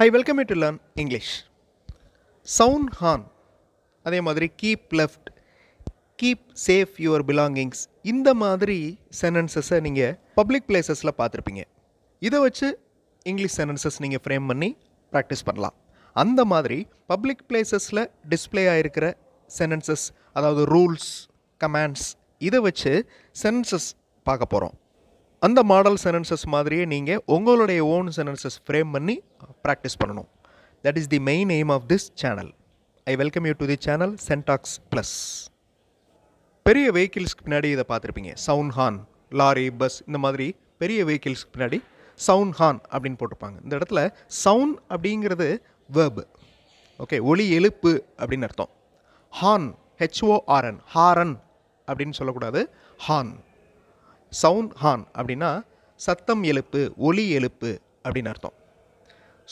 high welcome to learn English sound ஹான் அதே மாதிரி keep left keep safe your belongings இந்த மாதிரி சென்டென்சஸை நீங்கள் பப்ளிக் பிளேசஸில் பார்த்துருப்பீங்க இதை வச்சு இங்கிலீஷ் சென்டென்சஸ் நீங்கள் ஃப்ரேம் பண்ணி ப்ராக்டிஸ் பண்ணலாம் அந்த மாதிரி பப்ளிக் பிளேசஸில் டிஸ்பிளே ஆகிருக்கிற சென்டென்சஸ் அதாவது ரூல்ஸ் கமாண்ட்ஸ் இதை வச்சு சென்டென்சஸ் பார்க்க போகிறோம் அந்த மாடல் சென்டென்சஸ் மாதிரியே நீங்கள் உங்களுடைய ஓன் சென்டென்சஸ் ஃப்ரேம் பண்ணி ப்ராக்டிஸ் பண்ணணும் that is the main aim of this channel I welcome you to the channel syntax plus பெரிய வெஹிக்கிள்ஸ்க்கு பின்னாடி இதை பார்த்துருப்பீங்க சவுண்ட் ஹான் லாரி பஸ் இந்த மாதிரி பெரிய வெஹிக்கிள்ஸ்க்கு பின்னாடி சவுண்ட் ஹான் அப்படின்னு போட்டிருப்பாங்க இந்த இடத்துல சவுண்ட் அப்படிங்கிறது வேர்பு ஓகே ஒளி எழுப்பு அப்படின்னு அர்த்தம் ஹான் ஹெச்ஓஆர்என் ஹாரன் அப்படின்னு சொல்லக்கூடாது ஹான் சவுண்ட் ஹான் அப்படின்னா சத்தம் எழுப்பு ஒலி எழுப்பு அப்படின்னு அர்த்தம்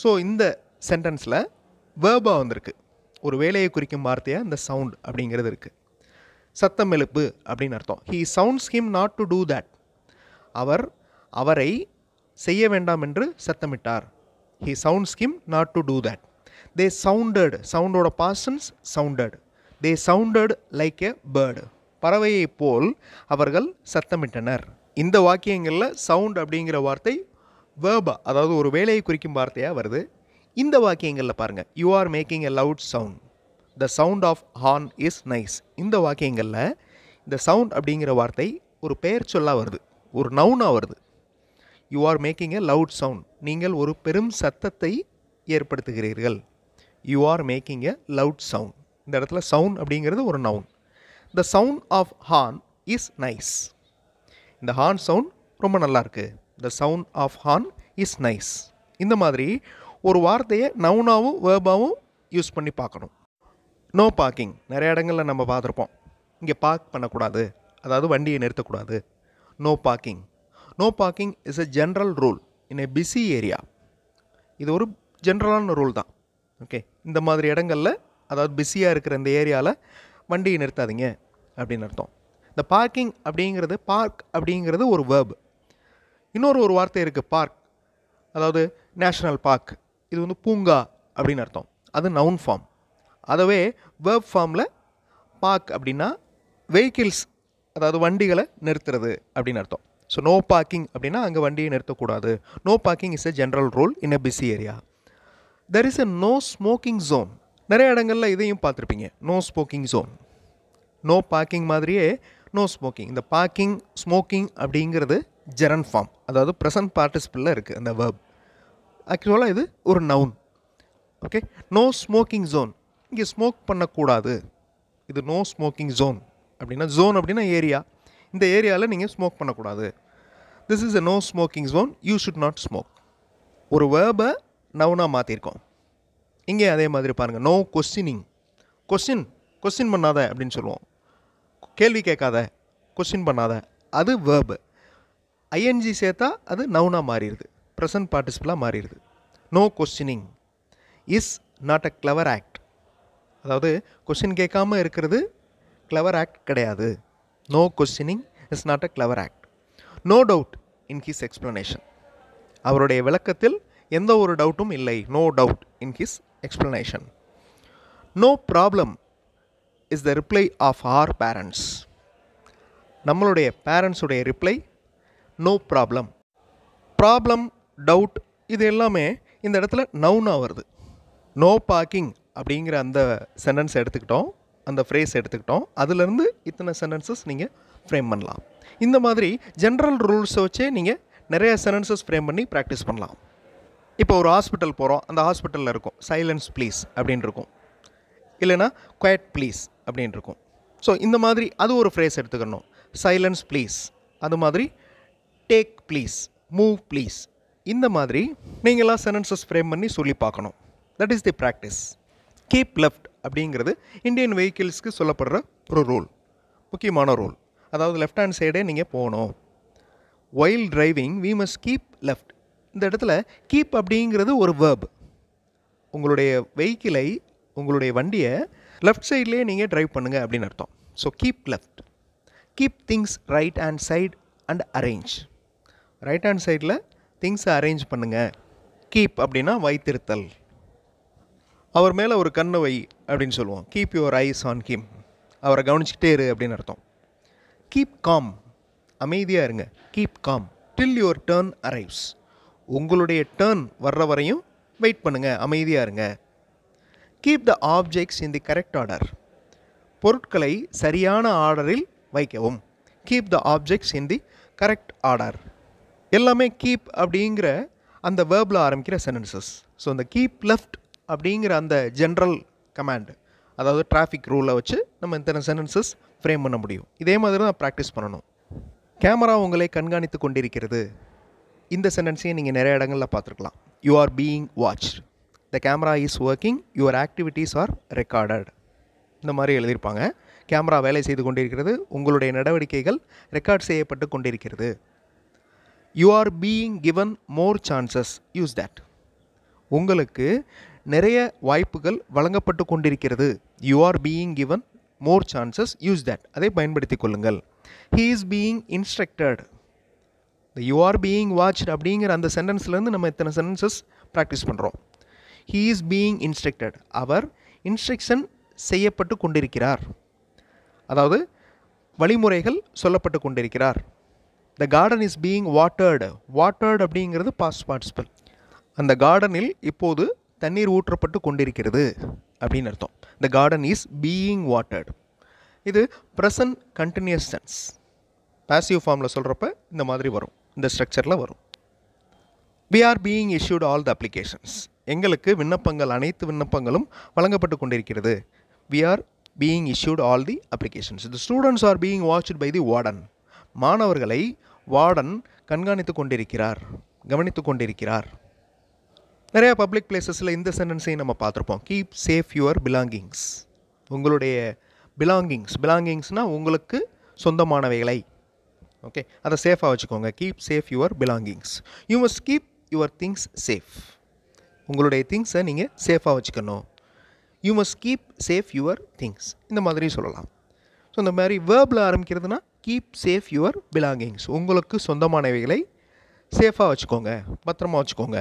ஸோ இந்த சென்டென்ஸில் வேர்பாக வந்திருக்கு ஒரு வேலையை குறிக்கும் வார்த்தையாக இந்த சவுண்ட் அப்படிங்கிறது இருக்குது சத்தம் எழுப்பு அப்படின்னு அர்த்தம் he sounds him not to do that அவர் அவரை செய்ய வேண்டாம் என்று சத்தமிட்டார் he sounds him not to do that they sounded சவுண்டோட persons sounded they sounded like a bird பறவையைப் போல் அவர்கள் சத்தமிட்டனர் இந்த வாக்கியங்களில் சவுண்ட் அப்படிங்கிற வார்த்தை வேர்பா அதாவது ஒரு வேலையை குறிக்கும் வார்த்தையாக வருது இந்த வாக்கியங்களில் பாருங்கள் you are making a loud sound the sound of horn is nice இந்த வாக்கியங்களில் இந்த சவுண்ட் அப்படிங்கிற வார்த்தை ஒரு பெயர் சொல்லாக வருது ஒரு நவுனாக வருது you are making a loud sound நீங்கள் ஒரு பெரும் சத்தத்தை ஏற்படுத்துகிறீர்கள் you are making a loud sound இந்த இடத்துல சவுண்ட் அப்படிங்கிறது ஒரு noun the sound of horn is nice இந்த ஹார்ன் சவுண்ட் ரொம்ப நல்லா இருக்குது the sound of horn is nice இந்த மாதிரி ஒரு வார்த்தையை நவுனாகவும் வேர்பாகவும் யூஸ் பண்ணி பார்க்கணும் நோ பார்க்கிங் நிறைய இடங்களில் நம்ம பார்த்துருப்போம் இங்கே பார்க் பண்ணக்கூடாது அதாவது வண்டியை நிறுத்தக்கூடாது no parking no parking is a general rule in a busy area இது ஒரு ஜென்ரலான ரூல் தான் ஓகே இந்த மாதிரி இடங்களில் அதாவது பிஸியாக இருக்கிற இந்த ஏரியாவில் வண்டியை நிறுத்தாதீங்க அப்படின்னு அர்த்தம் இந்த பார்க்கிங் அப்படிங்கிறது பார்க் அப்படிங்கிறது ஒரு வேர்பு இன்னொரு ஒரு வார்த்தை இருக்குது பார்க் அதாவது நேஷ்னல் பார்க் இது வந்து பூங்கா அப்படின்னு அர்த்தம் அது நவுன் ஃபார்ம் அதவே வேர்ப் ஃபார்மில் பார்க் அப்படின்னா வெஹிக்கிள்ஸ் அதாவது வண்டிகளை நிறுத்துறது அப்படின்னு அர்த்தம் ஸோ நோ பார்க்கிங் அப்படின்னா அங்கே வண்டியை நிறுத்தக்கூடாது no parking is a general rule in a busy area there is a no smoking zone நிறைய இடங்களில் இதையும் பார்த்துருப்பீங்க no smoking zone no parking மாதிரியே நோ ஸ்மோக்கிங் இந்த பார்க்கிங் ஸ்மோக்கிங் அப்படிங்கிறது ஜெரன் ஃபார்ம் அதாவது ப்ரெசன்ட் பார்ட்டிசிபிளில் இருக்குது அந்த வேர்ப் ஆக்சுவலாக இது ஒரு noun okay no smoking zone இங்கே ஸ்மோக் பண்ணக்கூடாது இது நோ ஸ்மோக்கிங் ஜோன் அப்படின்னா ஜோன் அப்படின்னா ஏரியா இந்த ஏரியாவில் நீங்கள் ஸ்மோக் பண்ணக்கூடாது this is a no smoking zone you should not smoke ஒரு வேர்பை நவுனாக மாற்றிருக்கோம் இங்கே அதே மாதிரி பாருங்கள் நோ கொஸ்டினிங் கொஸ்டின் கொஸ்டின் பண்ணாத அப்படின்னு சொல்லுவோம் கேள்வி கேட்காத கொஸ்டின் பண்ணாத அது வேர்பு ஐஎன்ஜி சேர்த்தா அது நவுனாக மாறிடுது ப்ரெசன்ட் பார்ட்டிசிபிளாக மாறிடுது no questioning is not a clever act அதாவது கொஸ்டின் கேட்காம இருக்கிறது கிளவர் ஆக்ட் கிடையாது no questioning is not a clever act no doubt in his explanation அவருடைய விளக்கத்தில் எந்த ஒரு டவுட்டும் இல்லை no doubt in his explanation no problem is the reply of our parents நம்மளுடைய பேரண்ட்ஸுடைய reply no problem problem doubt இது எல்லாமே இந்த இடத்துல நவுனாக வருது நோ பார்க்கிங் அப்படிங்கிற அந்த சென்டென்ஸ் எடுத்துக்கிட்டோம் அந்த ஃப்ரேஸ் எடுத்துக்கிட்டோம் அதுலேருந்து இத்தனை சென்டென்சஸ் நீங்கள் ஃப்ரேம் பண்ணலாம் இந்த மாதிரி ஜென்ரல் ரூல்ஸை வச்சே நீங்கள் நிறைய சென்டென்சஸ் ஃப்ரேம் பண்ணி ப்ராக்டிஸ் பண்ணலாம் இப்போ ஒரு ஹாஸ்பிட்டல் போகிறோம் அந்த ஹாஸ்பிட்டலில் இருக்கும் சைலன்ஸ் ப்ளீஸ் அப்படின்னு இருக்கும் இல்லைனா குவைட் ப்ளீஸ் அப்படின்னு இருக்கும் ஸோ இந்த மாதிரி அது ஒரு ஃப்ரேஸ் எடுத்துக்கணும் சைலன்ஸ் ப்ளீஸ் அது மாதிரி டேக் ப்ளீஸ் மூவ் ப்ளீஸ் இந்த மாதிரி நீங்களாம் சென்டென்சஸ் ஃப்ரேம் பண்ணி சொல்லி பார்க்கணும் that is the practice keep left அப்படிங்கிறது இந்தியன் வெஹிக்கிள்ஸ்க்கு சொல்லப்படுற ஒரு ரூல் முக்கியமான ரூல் அதாவது லெஃப்ட் ஹேண்ட் சைடே நீங்கள் போகணும் while driving we must keep left இந்த இடத்துல கீப் அப்படிங்கிறது ஒரு வேர்ப் உங்களுடைய வெஹிக்கிளை உங்களுடைய வண்டியை லெஃப்ட் சைட்லேயே நீங்கள் ட்ரைவ் பண்ணுங்கள் அப்படின்னு அர்த்தம் so keep left keep things right hand side and arrange right hand சைடில் திங்ஸை அரேஞ்ச் பண்ணுங்கள் கீப் அப்படின்னா வைத்திருத்தல் அவர் மேலே ஒரு கண்ணு வை அப்படின்னு சொல்லுவோம் keep your eyes on him அவரை கவனிச்சிக்கிட்டே இரு அப்படின்னு அர்த்தம் கீப் காம் அமைதியாக இருங்க keep calm till your turn arrives உங்களுடைய டேர்ன் வர்ற வரையும் வெயிட் பண்ணுங்கள் அமைதியாக இருங்க keep the objects in the correct order பொருட்களை சரியான ஆர்டரில் வைக்கவும் keep the objects in the correct order எல்லாமே கீப் அப்படிங்கிற அந்த வேர்பில் ஆரம்பிக்கிற சென்டென்சஸ் ஸோ இந்த கீப் லெஃப்ட் அப்படிங்கிற அந்த ஜென்ரல் கமாண்டு அதாவது டிராஃபிக் ரூலை வச்சு நம்ம இத்தனை சென்டென்சஸ் ஃப்ரேம் பண்ண முடியும் இதே மாதிரி தான் ப்ராக்டிஸ் பண்ணணும் கேமரா உங்களை கண்காணித்து கொண்டிருக்கிறது இந்த சென்டென்ஸையும் நீங்கள் நிறைய இடங்களில் பார்த்துருக்கலாம் you are being watched camera is working your activities are recorded இந்த மாதிரி எழுதியிருப்பாங்க கேமரா வேலை செய்து கொண்டிருக்கிறது உங்களுடைய நடவடிக்கைகள் ரெக்கார்ட் செய்யப்பட்டு கொண்டிருக்கிறது you are being given more chances use that உங்களுக்கு நிறைய வாய்ப்புகள் வழங்கப்பட்டு கொண்டிருக்கிறது you are being given more chances use that அதை பயன்படுத்தி கொள்ளுங்கள் he is being instructed you are being watch அப்படிங்கிற அந்த சென்டென்ஸ்லேருந்து நம்ம இத்தனை சென்டென்சஸ் ப்ராக்டிஸ் பண்ணுறோம் ஹீ இஸ் பீயிங் இன்ஸ்ட்ரக்டட் அவர் இன்ஸ்ட்ரக்ஷன் செய்யப்பட்டு கொண்டிருக்கிறார் அதாவது வழிமுறைகள் சொல்லப்பட்டு கொண்டிருக்கிறார் the garden is being watered watered அப்படிங்கிறது பாஸ்ட் பார்ட்டிசிபல் அந்த கார்டனில் இப்போது தண்ணீர் ஊற்றப்பட்டு கொண்டிருக்கிறது அப்படின்னு அர்த்தம் the garden is being watered இது ப்ரெசன்ட் கண்டினியூஸ் சென்ஸ் பேசிவ் ஃபார்மில் சொல்கிறப்ப இந்த மாதிரி வரும் இந்த ஸ்ட்ரக்சரில் வரும் we are being issued all the applications எங்களுக்கு விண்ணப்பங்கள் அனைத்து விண்ணப்பங்களும் வழங்கப்பட்டு கொண்டிருக்கிறது we are being issued all the applications the students are being watched by the warden மாணவர்களை வார்டன் கண்காணித்து கொண்டிருக்கிறார் கவனித்து கொண்டிருக்கிறார் நிறையா பப்ளிக் பிளேசஸில் இந்த சென்டென்ஸையும் நம்ம பார்த்துருப்போம் கீப் சேஃப் யுவர் பிலாங்கிங்ஸ் உங்களுடைய பிலாங்கிங்ஸ் பிலாங்கிங்ஸ்னால் உங்களுக்கு சொந்தமானவைகளை ஓகே அதை சேஃபாக வச்சுக்கோங்க keep safe your belongings you must keep your things safe உங்களுடைய திங்ஸை நீங்கள் சேஃபாக வச்சுக்கணும் you must keep safe your things இந்த மாதிரி சொல்லலாம் ஸோ இந்த மாதிரி வேர்பில் ஆரம்பிக்கிறதுனா கீப் சேஃப் யுவர் பிலாங்கிங்ஸ் உங்களுக்கு சொந்தமானவைகளை சேஃபாக வச்சுக்கோங்க பத்திரமா வச்சுக்கோங்க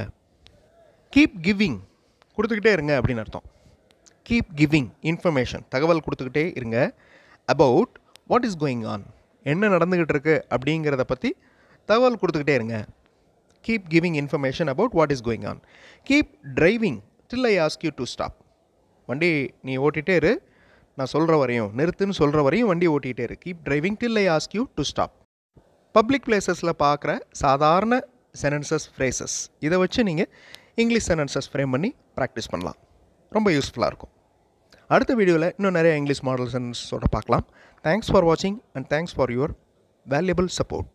கீப் கிவிங் கொடுத்துக்கிட்டே இருங்க அப்படின்னு அர்த்தம் கீப் கிவிங் இன்ஃபர்மேஷன் தகவல் கொடுத்துக்கிட்டே இருங்க about what is going on என்ன நடந்துக்கிட்டு இருக்குது அப்படிங்கிறத பற்றி தகவல் கொடுத்துக்கிட்டே இருங்க keep giving information about what is going on keep driving till I ask you to stop வண்டி நீ ஓட்டிகிட்டே இரு நான் சொல்கிற வரையும் நிறுத்துன்னு சொல்கிற வரையும் வண்டி ஓட்டிகிட்டே இரு keep driving till I ask you to stop public பிளேசஸில் பார்க்குற சாதாரண சென்டென்சஸ் ஃப்ரேசஸ் இதை வச்சு நீங்கள் இங்கிலீஷ் சென்டென்சஸ் ஃப்ரேம் பண்ணி ப்ராக்டிஸ் பண்ணலாம் ரொம்ப யூஸ்ஃபுல்லாக இருக்கும் அடுத்த வீடியோவில் இன்னும் நிறைய இங்கிலீஷ் மாடல் சென்டென்சஸோட பார்க்கலாம் தேங்க்ஸ் ஃபார் வாட்சிங் and thanks for your valuable support